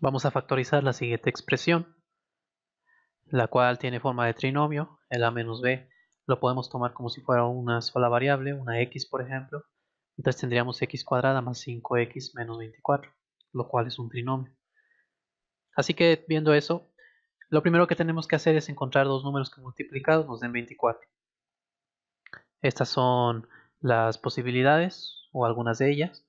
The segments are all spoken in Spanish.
Vamos a factorizar la siguiente expresión, la cual tiene forma de trinomio, el a menos b lo podemos tomar como si fuera una sola variable, una x por ejemplo, entonces tendríamos x cuadrada más 5x menos 24, lo cual es un trinomio. Así que viendo eso, lo primero que tenemos que hacer es encontrar dos números que multiplicados nos den 24. Estas son las posibilidades, o algunas de ellas,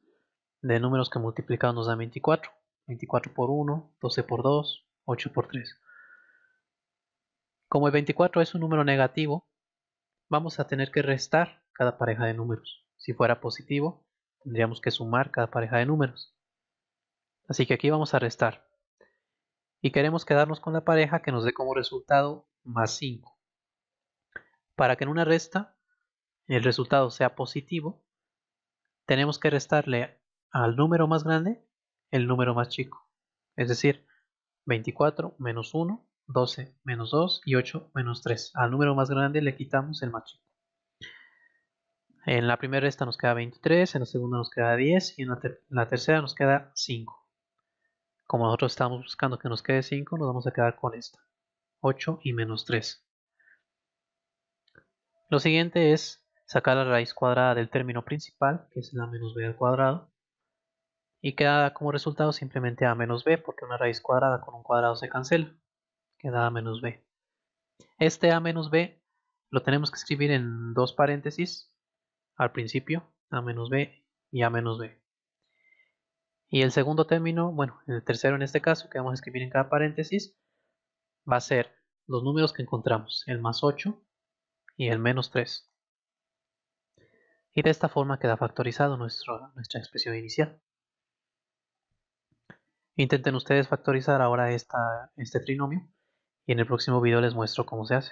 de números que multiplicados nos dan 24. 24 por 1, 12 por 2, 8 por 3. Como el 24 es un número negativo, vamos a tener que restar cada pareja de números. Si fuera positivo, tendríamos que sumar cada pareja de números. Así que aquí vamos a restar. Y queremos quedarnos con la pareja que nos dé como resultado más 5. Para que en una resta el resultado sea positivo, tenemos que restarle al número más grande el número más chico, es decir, 24 menos 1, 12 menos 2 y 8 menos 3. Al número más grande le quitamos el más chico. En la primera esta nos queda 23, en la segunda nos queda 10 y en la, tercera nos queda 5. Como nosotros estamos buscando que nos quede 5, nos vamos a quedar con esta. 8 y menos 3. Lo siguiente es sacar la raíz cuadrada del término principal, que es la menos b al cuadrado y queda como resultado simplemente a menos b porque una raíz cuadrada con un cuadrado se cancela queda a menos b este a menos b lo tenemos que escribir en dos paréntesis al principio a menos b y a menos b y el segundo término bueno el tercero en este caso que vamos a escribir en cada paréntesis va a ser los números que encontramos el más 8 y el menos 3 y de esta forma queda factorizado nuestra expresión inicial Intenten ustedes factorizar ahora este trinomio y en el próximo video les muestro cómo se hace.